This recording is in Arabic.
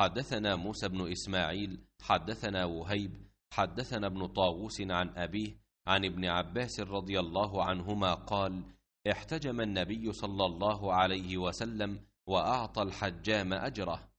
حدثنا موسى بن إسماعيل حدثنا وهيب حدثنا ابن طاووس عن أبيه عن ابن عباس رضي الله عنهما قال احتجم النبي صلى الله عليه وسلم وأعطى الحجام أجره